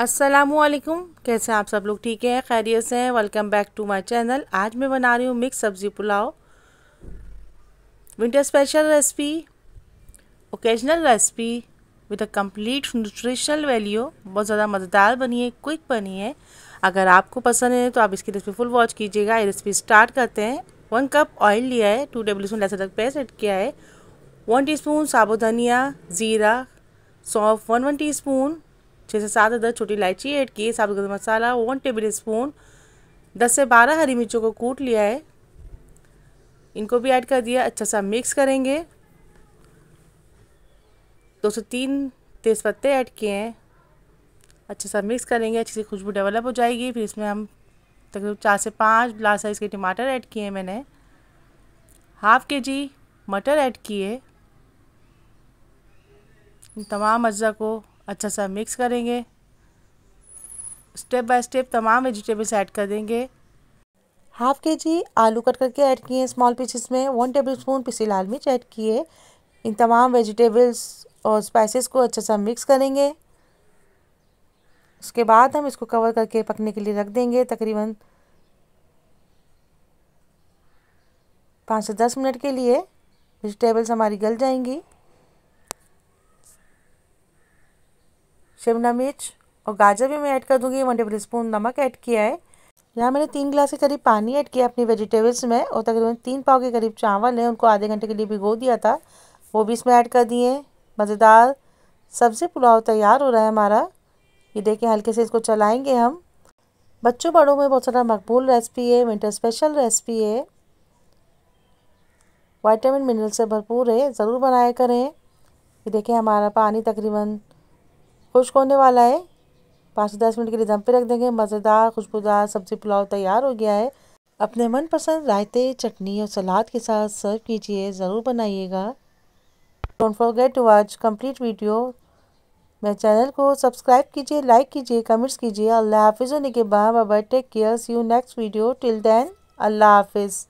असलकुम कैसे हैं आप सब लोग ठीक हैं खैरियत से हैं welcome back to my channel आज मैं बना रही हूँ मिक्स सब्ज़ी pulao winter special recipe occasional recipe with a complete nutritional value बहुत ज़्यादा मज़ेदार बनी है क्विक बनी है अगर आपको पसंद है तो आप इसकी रेसिपी फुल वॉच कीजिएगा ये रेसिपी स्टार्ट करते हैं वन कप ऑयल लिया है टू टेबल स्पून लहसुन पेस्ट एड किया है वन स्पून साबुत धनिया ज़ीरा सौंफ वन वन टी छः से सात अदर छोटी इलायची ऐड किए साबुत गर्म मसाला वन टेबल स्पून दस से बारह हरी मिर्चों को कूट लिया है इनको भी ऐड कर दिया अच्छा सा मिक्स करेंगे दो से तीन तेज़ पत्ते ऐड किए हैं अच्छे सा मिक्स करेंगे अच्छी सी खुशबू डेवलप हो जाएगी फिर इसमें हम तकरीबन चार से पाँच लाल साइज़ के टमाटर ऐड किए हैं मैंने हाफ़ के जी मटर ऐड किए तमाम अज्जा को अच्छा सा मिक्स करेंगे स्टेप बाय स्टेप तमाम वेजिटेबल्स ऐड कर देंगे हाफ के जी आलू कट करके ऐड किए स्मॉल पीसेस में वन टेबल स्पून पीसी लाल मिर्च ऐड किए इन तमाम वेजिटेबल्स और स्पाइसेस को अच्छा सा मिक्स करेंगे उसके बाद हम इसको कवर करके पकने के लिए रख देंगे तकरीबन पाँच से दस मिनट के लिए वेजिटेबल्स हमारी गल जाएंगी शिमला मिर्च और गाजर भी मैं ऐड कर दूंगी वन टेबल स्पून नमक ऐड किया है यहाँ मैंने तीन गिलास के करीब पानी ऐड किया अपनी वेजिटेबल्स में और तकरीबन तीन पाव के करीब चावल हैं उनको आधे घंटे के लिए भिगो दिया था वो भी इसमें ऐड कर दिए मज़ेदार सब्ज़ी पुलाव तैयार हो रहा है हमारा ये देखें हल्के से इसको चलाएँगे हम बच्चों बड़ों में बहुत सारा मकबूल रेसिपी है विंटर स्पेशल रेसिपी है वाइटामिन मिनरल से भरपूर है ज़रूर बनाया करें ये देखें हमारा पानी तकरीबन खुश्क होने वाला है पाँच से दस मिनट के लिए दम पे रख देंगे मज़ेदार खुशबूदार सब्ज़ी पुलाव तैयार हो गया है अपने मनपसंद रायते चटनी और सलाद के साथ सर्व कीजिए ज़रूर बनाइएगा don't forget to watch complete video मेरे चैनल को सब्सक्राइब कीजिए लाइक कीजिए कमेंट्स कीजिए अल्लाह हाफिज़ होने के बाद बाबा take care see you next video till then अल्लाह हाफिज़